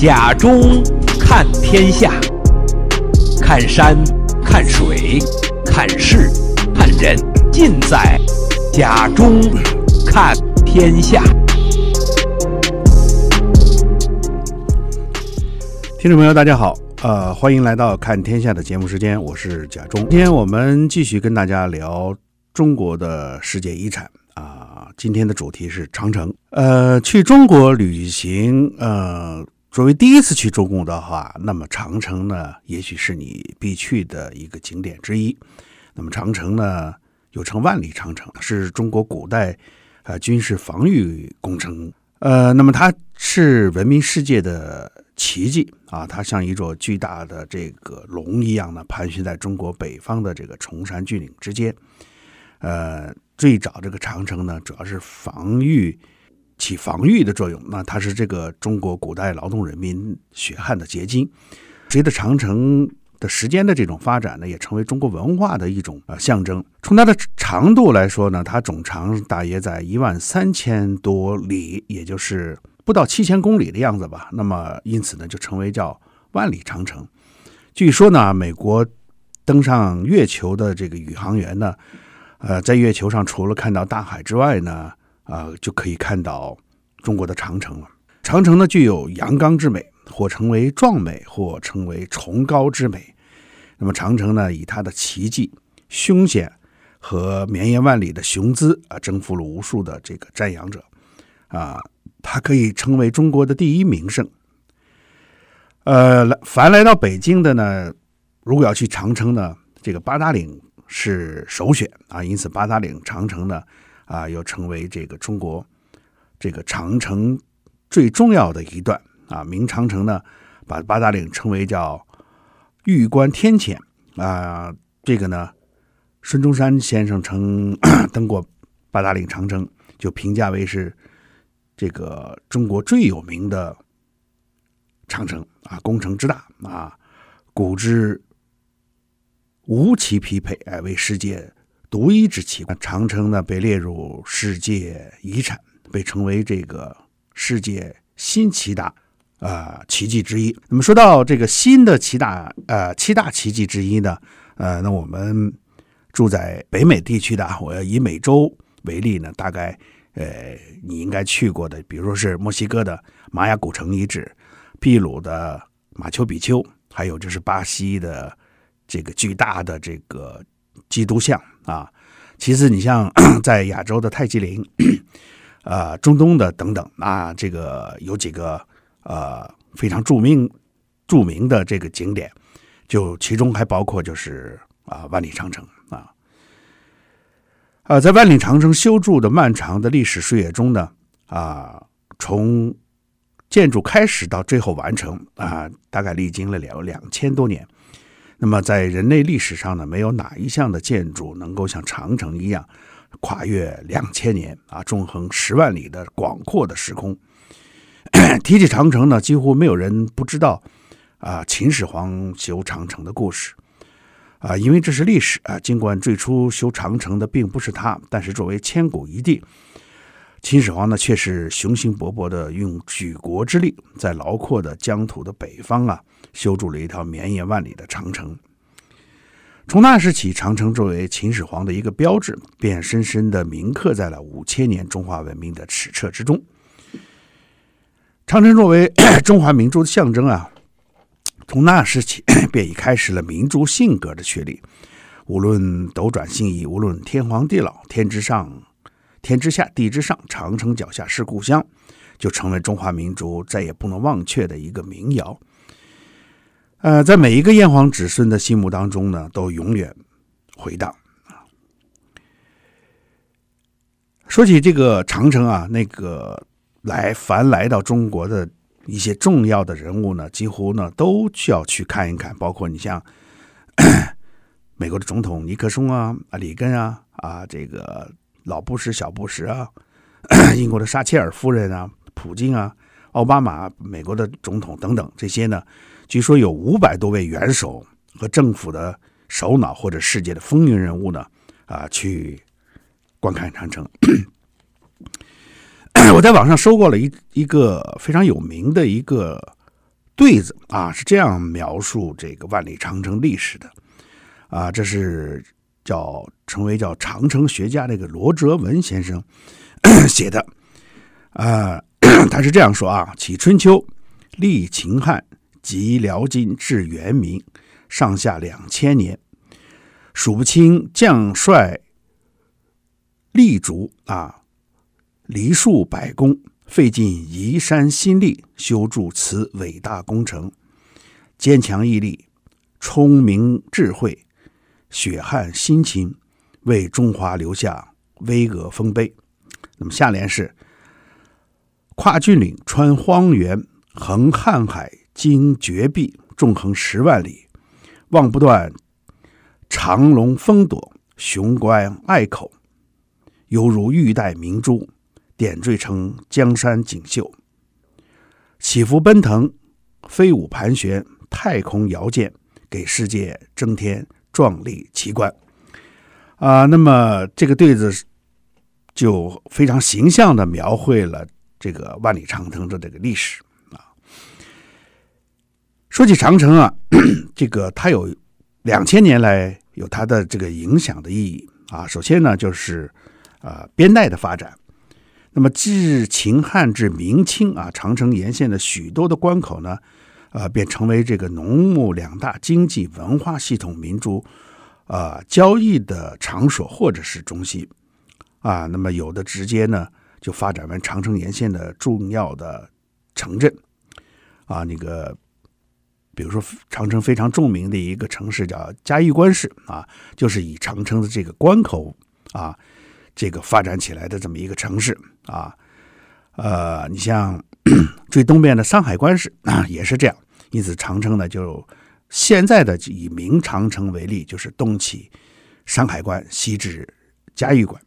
甲中看天下，看山看水，看事看人，尽在甲中看天下。听众朋友，大家好，呃，欢迎来到看天下的节目时间，我是甲中。今天我们继续跟大家聊中国的世界遗产啊，今天的主题是长城。呃，去中国旅行，呃。作为第一次去中共的话，那么长城呢，也许是你必去的一个景点之一。那么长城呢，又称万里长城，是中国古代，呃，军事防御工程。呃，那么它是闻名世界的奇迹啊！它像一座巨大的这个龙一样呢，盘旋在中国北方的这个崇山峻岭之间。呃，最早这个长城呢，主要是防御。起防御的作用，那它是这个中国古代劳动人民血汗的结晶。随着长城的时间的这种发展呢，也成为中国文化的一种呃象征。从它的长度来说呢，它总长大约在一万三千多里，也就是不到七千公里的样子吧。那么因此呢，就成为叫万里长城。据说呢，美国登上月球的这个宇航员呢，呃，在月球上除了看到大海之外呢。啊，就可以看到中国的长城了。长城呢，具有阳刚之美，或称为壮美，或称为崇高之美。那么，长城呢，以它的奇迹、凶险和绵延万里的雄姿啊，征服了无数的这个赞扬者。啊，它可以成为中国的第一名胜。呃，来，凡来到北京的呢，如果要去长城呢，这个八达岭是首选啊。因此，八达岭长城呢。啊，又成为这个中国这个长城最重要的一段啊。明长城呢，把八达岭称为叫“玉关天堑啊。这个呢，孙中山先生曾 登过八达岭长城，就评价为是这个中国最有名的长城啊，工程之大啊，古之无其匹配，哎，为世界。独一之奇，长城呢被列入世界遗产，被称为这个世界新七大啊奇迹之一。那么说到这个新的七大啊七大奇迹之一呢，呃，那我们住在北美地区的，我要以美洲为例呢，大概呃你应该去过的，比如是墨西哥的玛雅古城遗址，秘鲁的马丘比丘，还有就是巴西的这个巨大的这个基督像。啊，其次，你像 在亚洲的泰姬陵，呃，中东的等等，那这个有几个呃非常著名、著名的这个景点，就其中还包括就是啊万里长城啊，啊，在万里长城修筑的漫长的历史岁月中呢，啊，从建筑开始到最后完成啊，大概历经了两两千多年。那么，在人类历史上呢，没有哪一项的建筑能够像长城一样跨越两千年啊，纵横十万里的广阔的时空。提起长城呢，几乎没有人不知道啊秦始皇修长城的故事啊，因为这是历史啊。尽管最初修长城的并不是他，但是作为千古一帝。秦始皇呢，却是雄心勃勃的，用举国之力在辽阔的疆土的北方啊，修筑了一条绵延万里的长城。从那时起，长城作为秦始皇的一个标志，便深深的铭刻在了五千年中华文明的史册之中。长城作为 中华民族的象征啊，从那时起 便已开始了民族性格的确立。无论斗转星移，无论天荒地老，天之上。天之下，地之上，长城脚下是故乡，就成为中华民族再也不能忘却的一个民谣。呃，在每一个炎黄子孙的心目当中呢，都永远回荡啊。说起这个长城啊，那个来，凡来到中国的一些重要的人物呢，几乎呢都需要去看一看，包括你像 美国的总统尼克松啊、啊里根啊、啊这个。老布什、小布什啊，英国的撒切尔夫人啊，普京啊，奥巴马，美国的总统等等，这些呢，据说有五百多位元首和政府的首脑或者世界的风云人物呢，啊，去观看长城。我在网上搜过了一一个非常有名的一个对子啊，是这样描述这个万里长城历史的啊，这是。叫成为叫长城学家这个罗哲文先生 写的，呃，他是这样说啊：起春秋，立秦汉，及辽金至元明，上下两千年，数不清将帅、立主啊，黎数百工，费尽移山心力，修筑此伟大工程，坚强毅力，聪明智慧。血汗辛勤，为中华留下巍峨丰碑。那么下联是：跨峻岭，穿荒原，横瀚海，经绝壁，纵横十万里，望不断长龙峰朵，雄关隘口，犹如玉带明珠，点缀成江山锦绣。起伏奔腾，飞舞盘旋，太空遥见，给世界增添。壮丽奇观，啊，那么这个对子就非常形象的描绘了这个万里长城的这个历史啊。说起长城啊，这个它有两千年来有它的这个影响的意义啊。首先呢，就是啊边带的发展。那么自秦汉至明清啊，长城沿线的许多的关口呢。呃，便成为这个农牧两大经济文化系统民族呃交易的场所或者是中心啊。那么有的直接呢，就发展为长城沿线的重要的城镇啊。那个，比如说长城非常著名的一个城市叫嘉峪关市啊，就是以长城的这个关口啊，这个发展起来的这么一个城市啊。呃，你像 最东边的山海关市啊，也是这样。因此，长城呢，就现在的以明长城为例，就是东起山海关，西至嘉峪关。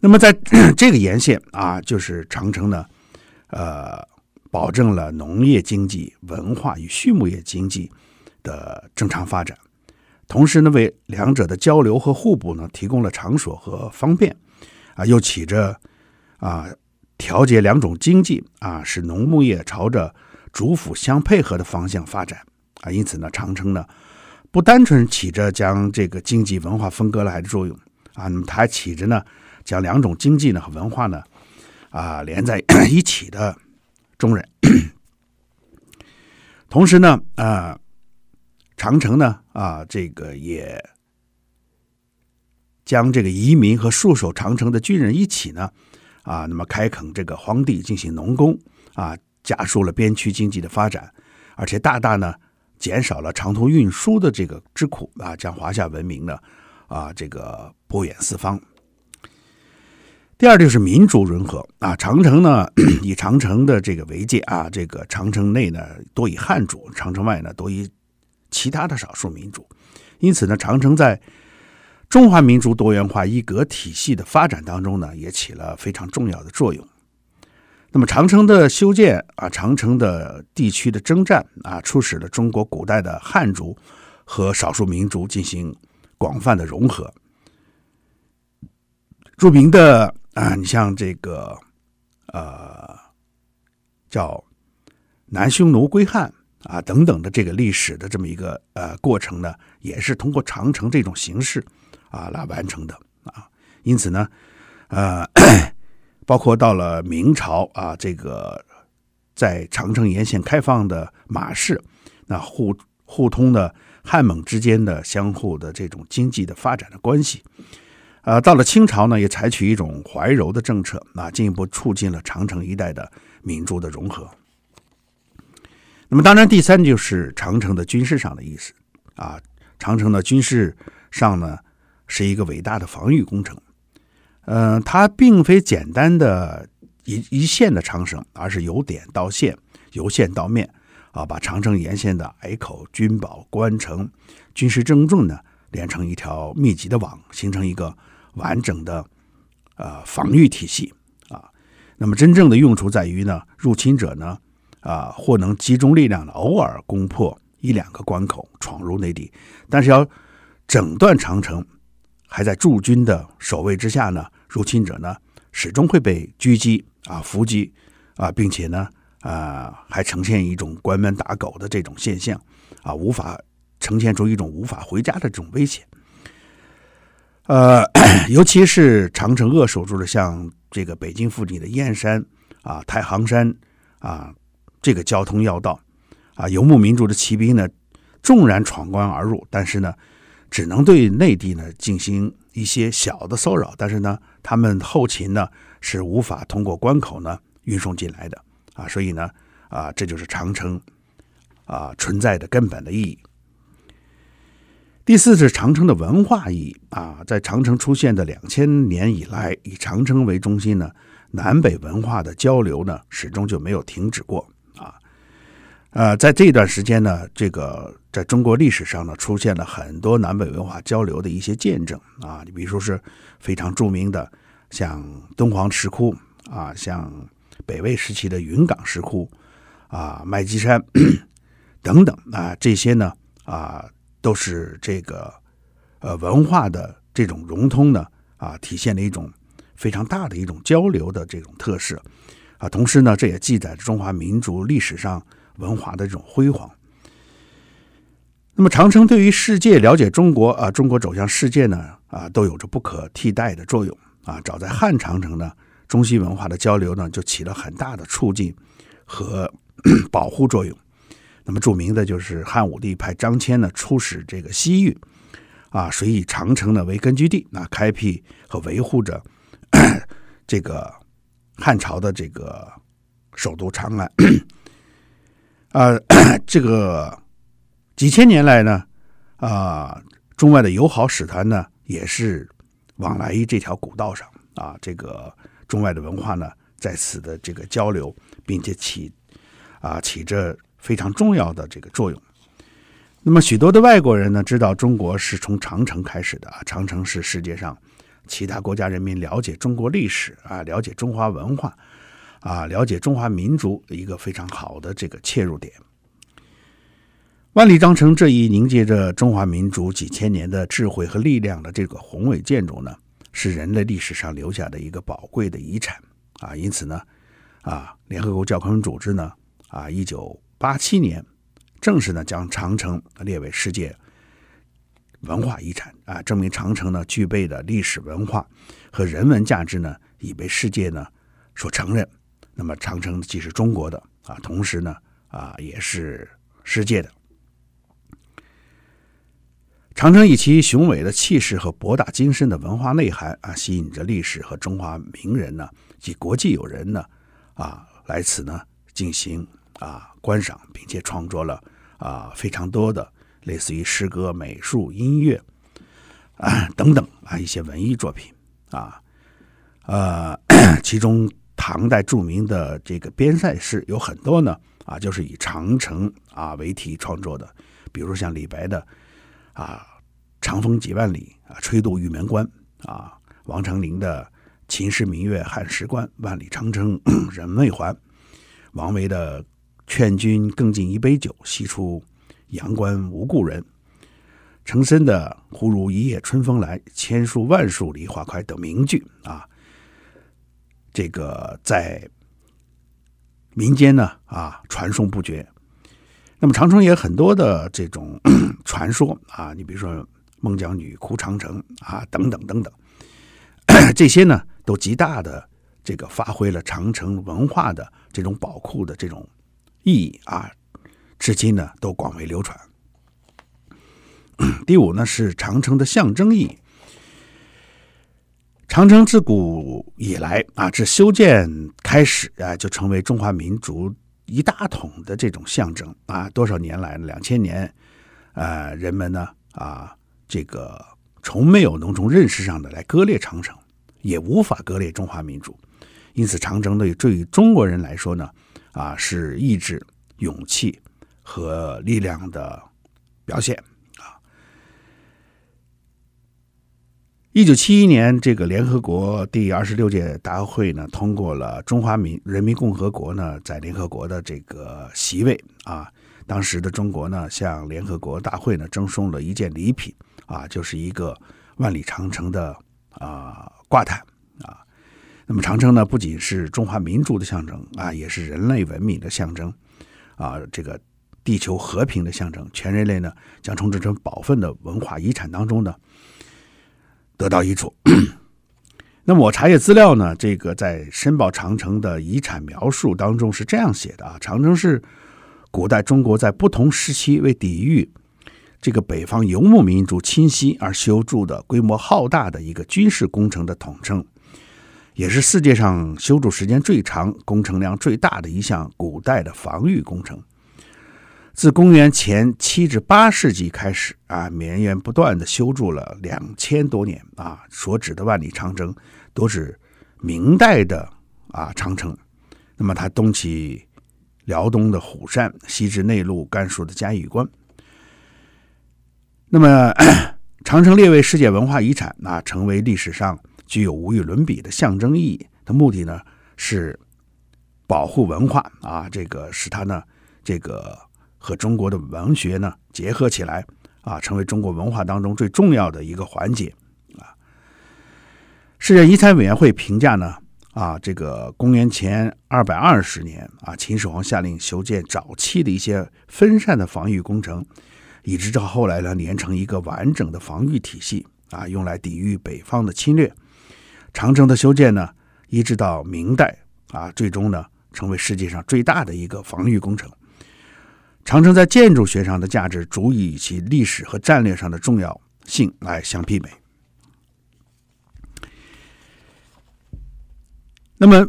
那么，在 这个沿线啊，就是长城呢，呃，保证了农业经济、文化与畜牧业经济的正常发展，同时呢，为两者的交流和互补呢，提供了场所和方便啊，又起着啊调节两种经济啊，使农牧业朝着。主辅相配合的方向发展啊，因此呢，长城呢不单纯起着将这个经济文化分割来的作用啊，那么它还起着呢将两种经济呢和文化呢啊连在 一起的中人。同时呢，啊，长城呢啊这个也将这个移民和戍守长城的军人一起呢啊，那么开垦这个荒地进行农工，啊。加速了边区经济的发展，而且大大呢减少了长途运输的这个之苦啊，将华夏文明呢啊这个播远四方。第二就是民族融合啊，长城呢 以长城的这个为界啊，这个长城内呢多以汉族，长城外呢多以其他的少数民族，因此呢，长城在中华民族多元化一格体系的发展当中呢，也起了非常重要的作用。那么长城的修建啊，长城的地区的征战啊，促使了中国古代的汉族和少数民族进行广泛的融合。著名的啊，你像这个，呃，叫南匈奴归汉啊等等的这个历史的这么一个呃过程呢，也是通过长城这种形式啊来完成的啊。因此呢，呃。包括到了明朝啊，这个在长城沿线开放的马市，那互互通的汉蒙之间的相互的这种经济的发展的关系，啊，到了清朝呢，也采取一种怀柔的政策，那进一步促进了长城一带的民族的融合。那么，当然第三就是长城的军事上的意思啊，长城的军事上呢，是一个伟大的防御工程。嗯，它并非简单的一一线的长城，而是由点到线，由线到面，啊，把长城沿线的隘口、军堡、关城、军事征重呢，连成一条密集的网，形成一个完整的呃防御体系啊。那么真正的用处在于呢，入侵者呢，啊，或能集中力量呢，偶尔攻破一两个关口，闯入内地，但是要整段长城还在驻军的守卫之下呢。入侵者呢，始终会被狙击啊、伏击啊，并且呢，啊，还呈现一种关门打狗的这种现象啊，无法呈现出一种无法回家的这种危险。呃，尤其是长城扼守住了，像这个北京附近的燕山啊、太行山啊这个交通要道啊，游牧民族的骑兵呢，纵然闯关而入，但是呢。只能对内地呢进行一些小的骚扰，但是呢，他们后勤呢是无法通过关口呢运送进来的啊，所以呢，啊，这就是长城啊存在的根本的意义。第四是长城的文化意义啊，在长城出现的两千年以来，以长城为中心呢，南北文化的交流呢，始终就没有停止过。呃，在这段时间呢，这个在中国历史上呢，出现了很多南北文化交流的一些见证啊，你比如说是非常著名的，像敦煌石窟啊，像北魏时期的云冈石窟啊，麦积山 等等啊，这些呢啊，都是这个呃文化的这种融通呢啊，体现了一种非常大的一种交流的这种特色啊，同时呢，这也记载着中华民族历史上。文化的这种辉煌，那么长城对于世界了解中国啊，中国走向世界呢啊，都有着不可替代的作用啊。早在汉长城呢，中西文化的交流呢，就起了很大的促进和 保护作用。那么著名的就是汉武帝派张骞呢出使这个西域啊，谁以长城呢为根据地，那开辟和维护着 这个汉朝的这个首都长安。啊，这个几千年来呢，啊，中外的友好使团呢也是往来于这条古道上啊。这个中外的文化呢在此的这个交流，并且起啊起着非常重要的这个作用。那么许多的外国人呢知道中国是从长城开始的啊，长城是世界上其他国家人民了解中国历史啊，了解中华文化。啊，了解中华民族一个非常好的这个切入点。万里长城这一凝结着中华民族几千年的智慧和力量的这个宏伟建筑呢，是人类历史上留下的一个宝贵的遗产啊！因此呢，啊，联合国教科文组织呢，啊，一九八七年正式呢将长城列为世界文化遗产啊，证明长城呢具备的历史文化和人文价值呢已被世界呢所承认。那么，长城既是中国的啊，同时呢，啊，也是世界的。长城以其雄伟的气势和博大精深的文化内涵啊，吸引着历史和中华名人呢，及国际友人呢，啊，来此呢进行啊观赏，并且创作了啊非常多的类似于诗歌、美术、音乐啊等等啊一些文艺作品啊，呃，其中。唐代著名的这个边塞诗有很多呢，啊，就是以长城啊为题创作的，比如像李白的啊“长风几万里啊吹度玉门关”，啊，王昌龄的“秦时明月汉时关，万里长城 人未还”，王维的“劝君更尽一杯酒，西出阳关无故人”，程深的“忽如一夜春风来，千树万树梨花开”等名句啊。这个在民间呢啊传颂不绝，那么长城也很多的这种 传说啊，你比如说孟姜女哭长城啊等等等等，这些呢都极大的这个发挥了长城文化的这种宝库的这种意义啊，至今呢都广为流传。第五呢是长城的象征意义。长城自古以来啊，自修建开始啊，就成为中华民族一大统的这种象征啊。多少年来，两千年，呃，人们呢啊，这个从没有能从认识上的来割裂长城，也无法割裂中华民族。因此，长城对于中国人来说呢，啊，是意志、勇气和力量的表现。一九七一年，这个联合国第二十六届大会呢，通过了中华民人民共和国呢在联合国的这个席位啊。当时的中国呢，向联合国大会呢赠送了一件礼品啊，就是一个万里长城的啊挂毯啊。那么，长城呢不仅是中华民族的象征啊，也是人类文明的象征啊，这个地球和平的象征，全人类呢将从这成宝贵的文化遗产当中呢。得到益处，那么我查阅资料呢？这个在申报长城的遗产描述当中是这样写的啊：长城是古代中国在不同时期为抵御这个北方游牧民族侵袭而修筑的规模浩大的一个军事工程的统称，也是世界上修筑时间最长、工程量最大的一项古代的防御工程。自公元前七至八世纪开始啊，绵延不断的修筑了两千多年啊。所指的万里长城，多指明代的啊长城。那么它东起辽东的虎山，西至内陆甘肃的嘉峪关。那么 长城列为世界文化遗产，那成为历史上具有无与伦比的象征意义。的目的呢，是保护文化啊，这个使它呢，这个。和中国的文学呢结合起来啊，成为中国文化当中最重要的一个环节啊。世界遗产委员会评价呢啊，这个公元前二百二十年啊，秦始皇下令修建早期的一些分散的防御工程，一直到后来呢连成一个完整的防御体系啊，用来抵御北方的侵略。长城的修建呢，一直到明代啊，最终呢成为世界上最大的一个防御工程。长城在建筑学上的价值，足以与其历史和战略上的重要性来相媲美。那么，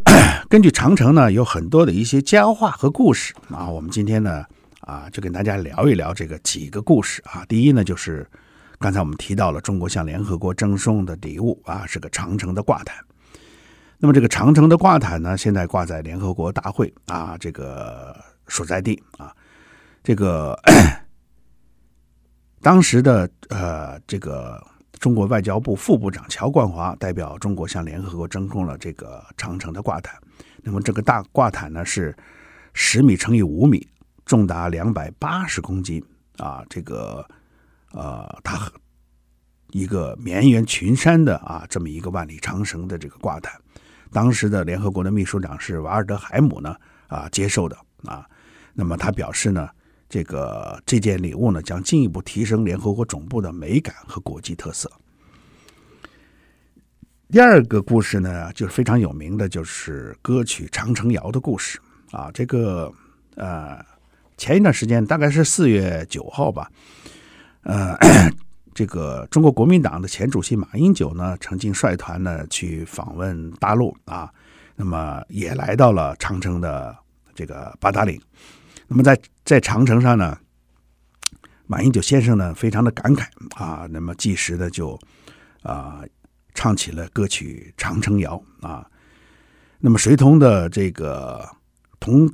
根据长城呢，有很多的一些佳话和故事啊。我们今天呢，啊，就跟大家聊一聊这个几个故事啊。第一呢，就是刚才我们提到了中国向联合国赠送的礼物啊，是个长城的挂毯。那么，这个长城的挂毯呢，现在挂在联合国大会啊这个所在地啊。这个当时的呃，这个中国外交部副部长乔冠华代表中国向联合国赠送了这个长城的挂毯。那么这个大挂毯呢是十米乘以五米，重达两百八十公斤啊。这个呃，它一个绵延群山的啊，这么一个万里长城的这个挂毯。当时的联合国的秘书长是瓦尔德海姆呢啊接受的啊。那么他表示呢。这个这件礼物呢，将进一步提升联合国总部的美感和国际特色。第二个故事呢，就是非常有名的就是歌曲《长城谣》的故事啊。这个呃，前一段时间大概是四月九号吧，呃，这个中国国民党的前主席马英九呢，曾经率团呢去访问大陆啊，那么也来到了长城的这个八达岭。那么在在长城上呢，马英九先生呢非常的感慨啊，那么即时的就啊唱起了歌曲《长城谣》啊，那么随同的这个同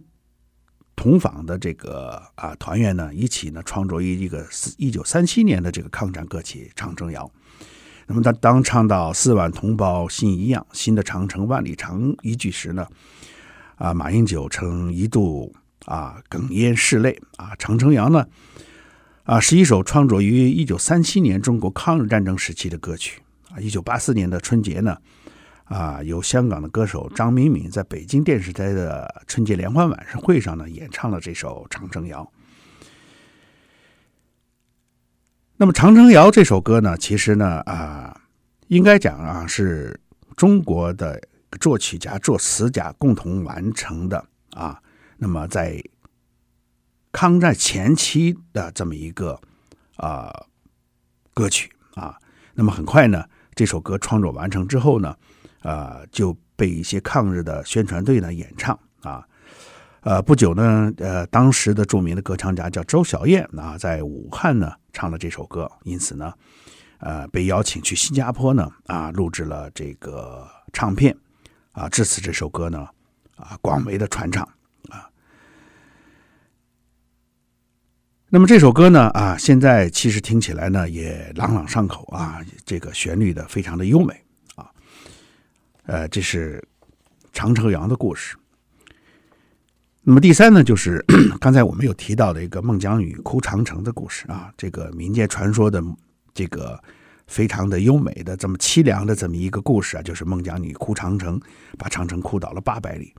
同访的这个啊团员呢一起呢创作一一个一九三七年的这个抗战歌曲《长城谣》。那么他当唱到“四万同胞心一样，新的长城万里长”一句时呢，啊，马英九曾一度。啊，哽咽拭泪啊！《长城谣》呢，啊，是一首创作于一九三七年中国抗日战争时期的歌曲啊。一九八四年的春节呢，啊，由香港的歌手张明敏在北京电视台的春节联欢晚会上呢，演唱了这首《长城谣》。那么，《长城谣》这首歌呢，其实呢，啊，应该讲啊，是中国的作曲家、作词家共同完成的啊。那么，在抗战前期的这么一个啊歌曲啊，那么很快呢，这首歌创作完成之后呢，呃，就被一些抗日的宣传队呢演唱啊，呃，不久呢，呃，当时的著名的歌唱家叫周小燕啊，在武汉呢唱了这首歌，因此呢，呃，被邀请去新加坡呢啊录制了这个唱片啊，至此这首歌呢啊广为的传唱啊。那么这首歌呢，啊，现在其实听起来呢也朗朗上口啊，这个旋律的非常的优美啊，呃，这是长城谣的故事。那么第三呢，就是 刚才我们有提到的一个孟姜女哭长城的故事啊，这个民间传说的这个非常的优美的这么凄凉的这么一个故事啊，就是孟姜女哭长城，把长城哭倒了八百里。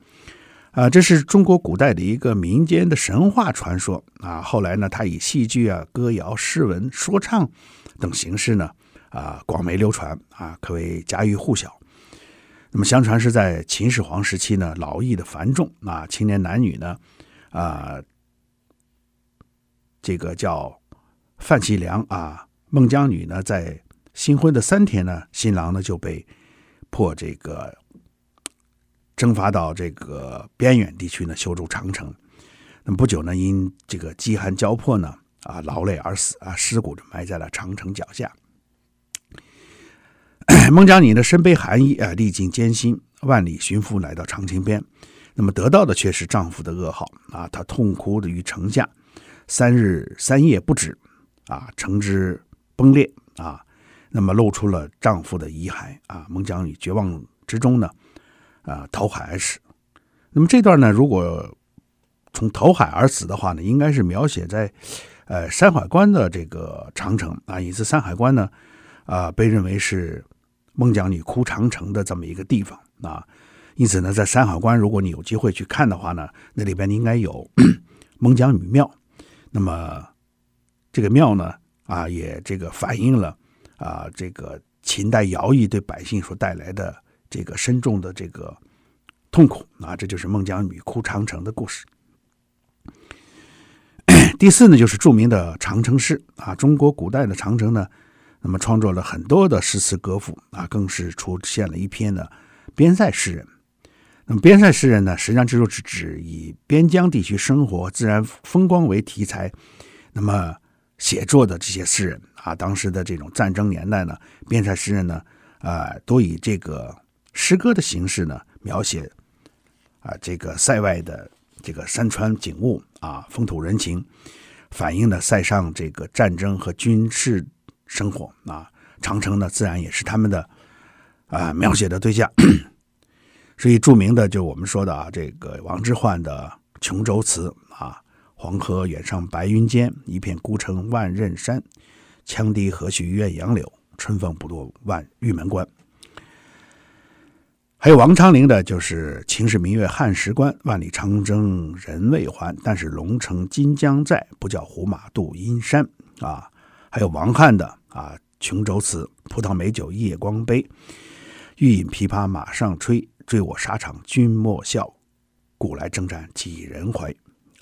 啊，这是中国古代的一个民间的神话传说啊。后来呢，它以戏剧啊、歌谣、诗文、说唱等形式呢，啊，广为流传啊，可谓家喻户晓。那么，相传是在秦始皇时期呢，劳役的繁重啊，青年男女呢，啊，这个叫范喜良啊，孟姜女呢，在新婚的三天呢，新郎呢就被迫这个。征伐到这个边远地区呢，修筑长城。那么不久呢，因这个饥寒交迫呢，啊，劳累而死。啊，尸骨就埋在了长城脚下。孟姜女呢，身背寒衣啊，历尽艰辛，万里寻夫来到长城边。那么得到的却是丈夫的噩耗啊，她痛哭于城下，三日三夜不止啊，城之崩裂啊，那么露出了丈夫的遗骸啊。孟姜女绝望之中呢。啊，投海而死。那么这段呢，如果从投海而死的话呢，应该是描写在呃山海关的这个长城啊。以此，山海关呢啊被认为是孟姜女哭长城的这么一个地方啊。因此呢，在山海关，如果你有机会去看的话呢，那里边应该有 孟姜女庙。那么这个庙呢啊，也这个反映了啊这个秦代徭役对百姓所带来的。这个深重的这个痛苦啊，这就是孟姜女哭长城的故事。第四呢，就是著名的长城诗啊。中国古代的长城呢，那么创作了很多的诗词歌赋啊，更是出现了一篇的边塞诗人。那么边塞诗人呢，实际上就是指以边疆地区生活、自然风光为题材，那么写作的这些诗人啊。当时的这种战争年代呢，边塞诗人呢，呃，都以这个。诗歌的形式呢，描写啊这个塞外的这个山川景物啊风土人情，反映了塞上这个战争和军事生活啊长城呢自然也是他们的啊描写的对象，所以著名的就我们说的啊这个王之涣的《琼州词》啊黄河远上白云间，一片孤城万仞山，羌笛何须怨杨柳，春风不度万玉门关。还有王昌龄的，就是“秦时明月汉时关，万里长征人未还。”但是“龙城今将在，不教胡马度阴山。”啊，还有王翰的啊，《琼州词》：“葡萄美酒夜光杯，欲饮琵琶马上催。醉卧沙场君莫笑，古来征战几人回？”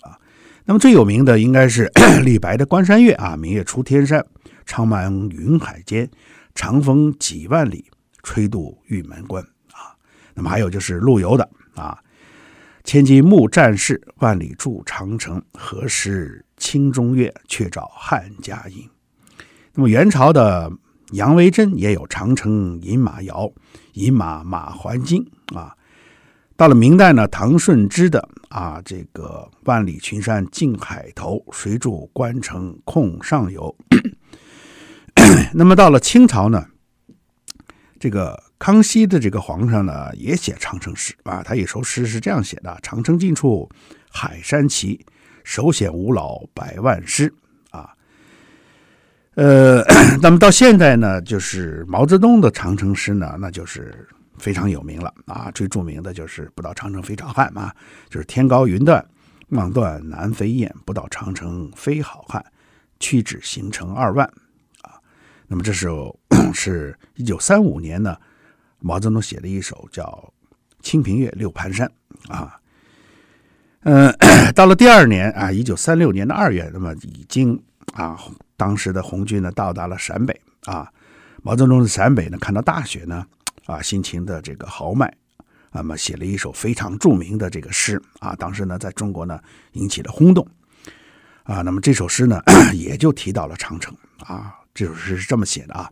啊，那么最有名的应该是李白的《关山月》啊：“明月出天山，长满云海间。长风几万里，吹度玉门关。”那么还有就是陆游的啊，“千金木战士，万里筑长城。何时清中月，却照汉家营。”那么元朝的杨维桢也有“长城饮马遥，饮马马还惊啊。到了明代呢，唐顺之的啊，“这个万里群山尽海头，谁住关城控上游。”那么到了清朝呢，这个。康熙的这个皇上呢，也写长城诗啊。他有首诗是这样写的：“长城近处海山奇，手写吾老百万诗。”啊，呃，那么到现在呢，就是毛泽东的长城诗呢，那就是非常有名了啊。最著名的就是“不到长城非好汉”嘛，就是“天高云淡，望断南飞雁；不到长城非好汉，屈指行程二万。”啊，那么这首 是一九三五年呢。毛泽东写了一首叫《清平乐·六盘山》啊，嗯，到了第二年啊，一九三六年的二月，那么已经啊，当时的红军呢到达了陕北啊，毛泽东在陕北呢看到大雪呢啊，心情的这个豪迈，那么写了一首非常著名的这个诗啊，当时呢在中国呢引起了轰动，啊，那么这首诗呢 也就提到了长城啊，这首诗是这么写的啊。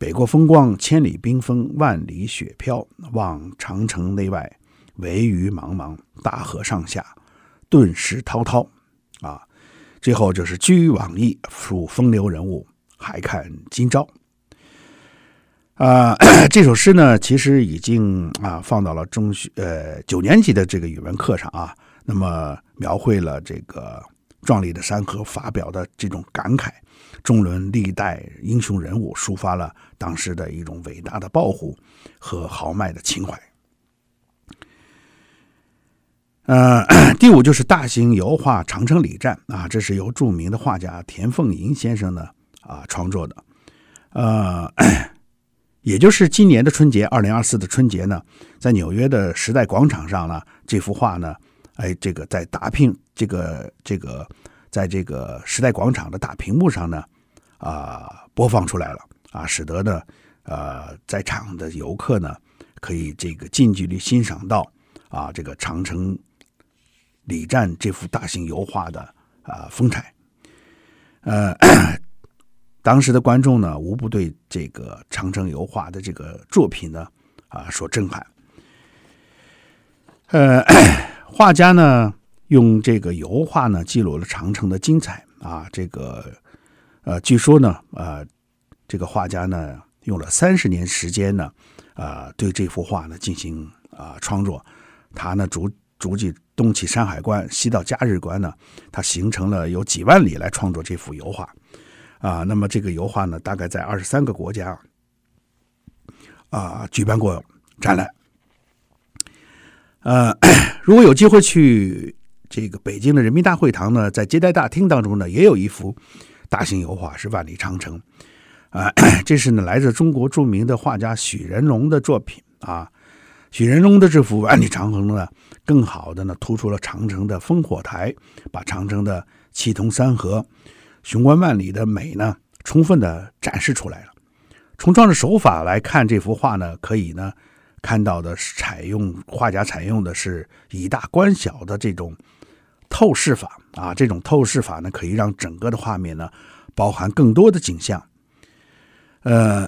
北国风光，千里冰封，万里雪飘。望长城内外，惟余莽莽；大河上下，顿失滔滔。啊！最后就是“于往矣，数风流人物，还看今朝”。啊，这首诗呢，其实已经啊放到了中学呃九年级的这个语文课上啊。那么，描绘了这个壮丽的山河，发表的这种感慨。中伦历代英雄人物，抒发了当时的一种伟大的抱负和豪迈的情怀。呃，第五就是大型油画《长城里站》啊，这是由著名的画家田凤银先生呢啊创作的。呃，也就是今年的春节，二零二四的春节呢，在纽约的时代广场上呢，这幅画呢，哎，这个在大屏，这个这个。在这个时代广场的大屏幕上呢，啊，播放出来了，啊，使得呢，呃，在场的游客呢，可以这个近距离欣赏到啊，这个长城里战这幅大型油画的啊风采。呃，当时的观众呢，无不对这个长城油画的这个作品呢，啊，所震撼。呃，画家呢。用这个油画呢记录了长城的精彩啊！这个呃，据说呢，呃，这个画家呢用了三十年时间呢，啊，对这幅画呢进行啊创作。他呢逐逐起东起山海关，西到嘉峪关呢，他形成了有几万里来创作这幅油画啊。那么这个油画呢，大概在二十三个国家啊举办过展览。呃，如果有机会去。这个北京的人民大会堂呢，在接待大厅当中呢，也有一幅大型油画，是万里长城。啊，这是呢来自中国著名的画家许仁龙的作品啊。许仁龙的这幅万里长城呢，更好的呢突出了长城的烽火台，把长城的气通山河、雄关万里的美呢，充分的展示出来了。从创作手法来看，这幅画呢，可以呢看到的，是采用画家采用的是以大观小的这种。透视法啊，这种透视法呢，可以让整个的画面呢，包含更多的景象。呃，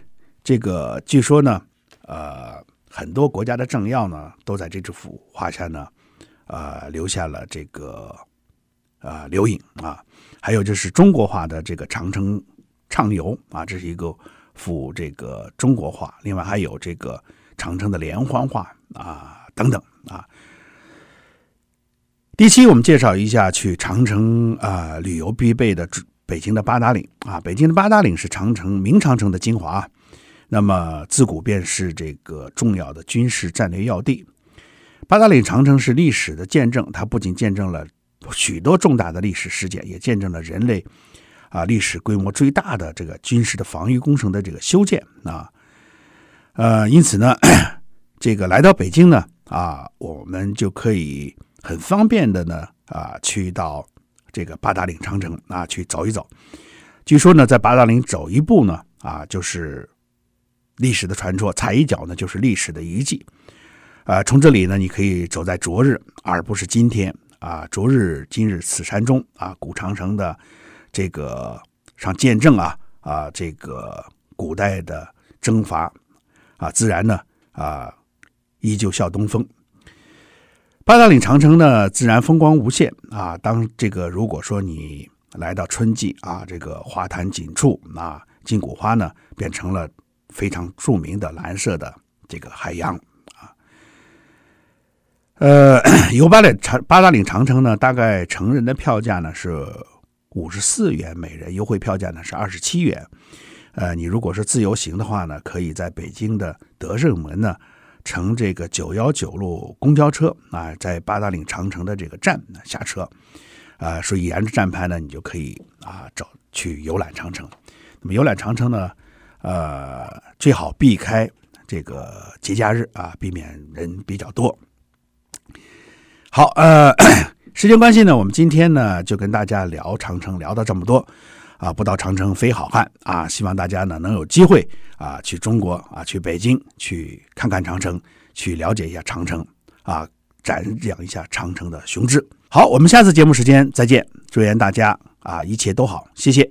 这个据说呢，呃，很多国家的政要呢，都在这支幅画下呢，呃，留下了这个啊留影啊。还有就是中国画的这个长城畅游啊，这是一个幅这个中国画。另外还有这个长城的连环画啊，等等啊。第七，我们介绍一下去长城啊旅游必备的北京的八达岭啊。北京的八达岭是长城明长城的精华，那么自古便是这个重要的军事战略要地。八达岭长城是历史的见证，它不仅见证了许多重大的历史事件，也见证了人类啊历史规模最大的这个军事的防御工程的这个修建啊。呃，因此呢，这个来到北京呢啊，我们就可以。很方便的呢，啊，去到这个八达岭长城啊，去走一走。据说呢，在八达岭走一步呢，啊，就是历史的传说；踩一脚呢，就是历史的遗迹。啊，从这里呢，你可以走在昨日，而不是今天。啊，昨日今日此山中，啊，古长城的这个上见证啊，啊，这个古代的征伐，啊，自然呢，啊，依旧笑东风。八达岭长城呢，自然风光无限啊！当这个如果说你来到春季啊，这个花坛锦簇啊，金谷花呢变成了非常著名的蓝色的这个海洋啊。呃，游八达长八达岭长城呢，大概成人的票价呢是五十四元每人，优惠票价呢是二十七元。呃，你如果是自由行的话呢，可以在北京的德胜门呢。乘这个九幺九路公交车啊，在八达岭长城的这个站下车，啊，所以沿着站牌呢，你就可以啊找去游览长城。那么游览长城呢，呃，最好避开这个节假日啊，避免人比较多。好，呃，时间关系呢，我们今天呢就跟大家聊长城聊到这么多。啊，不到长城非好汉啊！希望大家呢能有机会啊，去中国啊，去北京去看看长城，去了解一下长城啊，瞻仰一下长城的雄姿。好，我们下次节目时间再见，祝愿大家啊一切都好，谢谢。